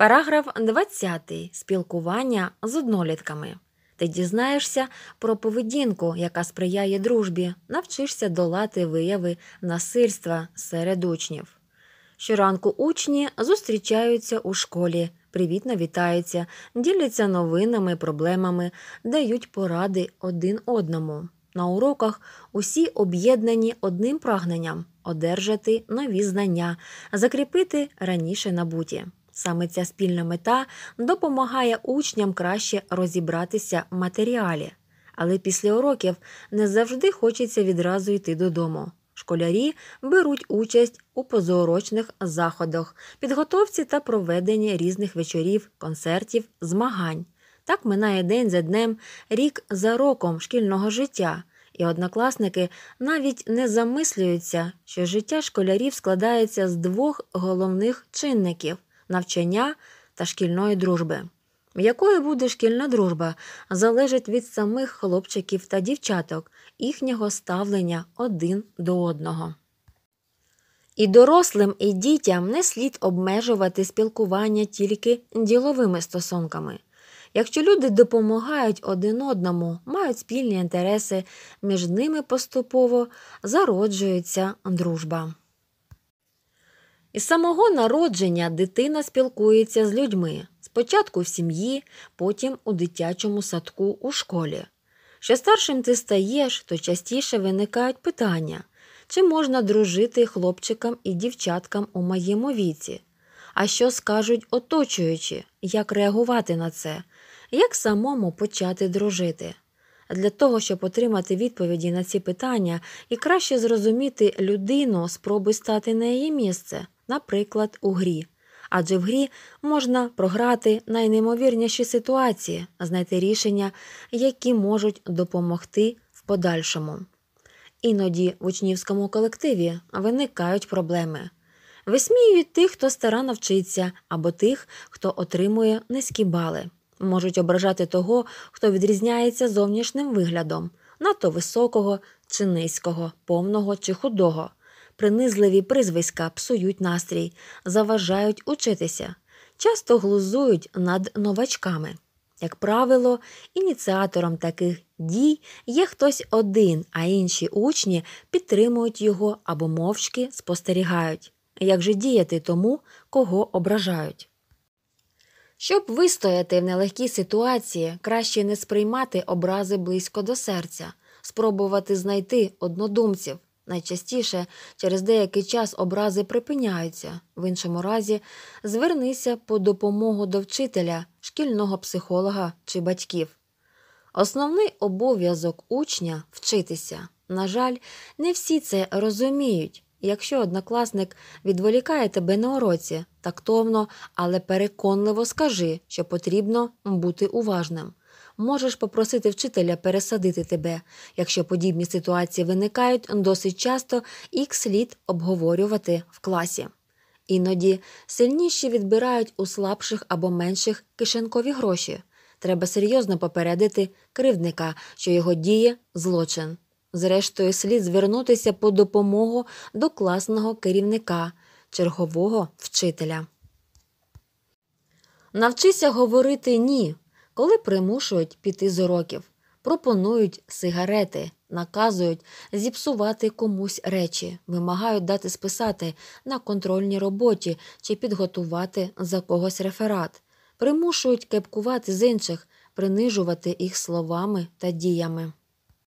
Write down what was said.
Параграф 20. Спілкування з однолітками. Ти дізнаєшся про поведінку, яка сприяє дружбі, навчишся долати вияви насильства серед учнів. Щоранку учні зустрічаються у школі, привітно вітаються, діляться новинами, проблемами, дають поради один одному. На уроках усі об'єднані одним прагненням одержати нові знання, закріпити раніше набуті. Саме ця спільна мета допомагає учням краще розібратися в матеріалі, але після уроків не завжди хочеться відразу йти додому. Школярі беруть участь у позаурочних заходах, підготовці та проведенні різних вечорів, концертів, змагань. Так минає день за днем, рік за роком шкільного життя, і однокласники навіть не замислюються, що життя школярів складається з двох головних чинників навчання та шкільної дружби. Якою буде шкільна дружба, залежить від самих хлопчиків та дівчаток, їхнього ставлення один до одного. І дорослим, і дітям не слід обмежувати спілкування тільки діловими стосунками. Якщо люди допомагають один одному, мають спільні інтереси, між ними поступово зароджується дружба. Із самого народження дитина спілкується з людьми спочатку в сім'ї, потім у дитячому садку у школі. Що старшим ти стаєш, то частіше виникають питання, чи можна дружити хлопчикам і дівчаткам у моєму віці, а що скажуть оточуючі, як реагувати на це, як самому почати дружити. Для того, щоб отримати відповіді на ці питання і краще зрозуміти людину, спробуй стати на її місце наприклад, у грі. Адже в грі можна програти найнеймовірніші ситуації, знайти рішення, які можуть допомогти в подальшому. Іноді в учнівському колективі виникають проблеми. Висміюють тих, хто старанно вчиться, або тих, хто отримує низькі бали, можуть ображати того, хто відрізняється зовнішнім виглядом, надто високого чи низького, повного чи худого принизливі призвиська псують настрій, заважають учитися, часто глузують над новачками. Як правило, ініціатором таких дій є хтось один, а інші учні підтримують його або мовчки спостерігають. Як же діяти тому, кого ображають? Щоб вистояти в нелегкій ситуації, краще не сприймати образи близько до серця, спробувати знайти однодумців, Найчастіше через деякий час образи припиняються, в іншому разі звернися по допомогу до вчителя, шкільного психолога чи батьків. Основний обов'язок учня вчитися. На жаль, не всі це розуміють. Якщо однокласник відволікає тебе на уроці, тактовно, але переконливо скажи, що потрібно бути уважним можеш попросити вчителя пересадити тебе. Якщо подібні ситуації виникають досить часто, їх слід обговорювати в класі. Іноді сильніші відбирають у слабших або менших кишенкові гроші. Треба серйозно попередити кривдника, що його діє злочин. Зрештою, слід звернутися по допомогу до класного керівника, чергового вчителя. Навчися говорити ні коли примушують піти з уроків, пропонують сигарети, наказують зіпсувати комусь речі, вимагають дати списати на контрольній роботі чи підготувати за когось реферат, примушують кепкувати з інших, принижувати їх словами та діями.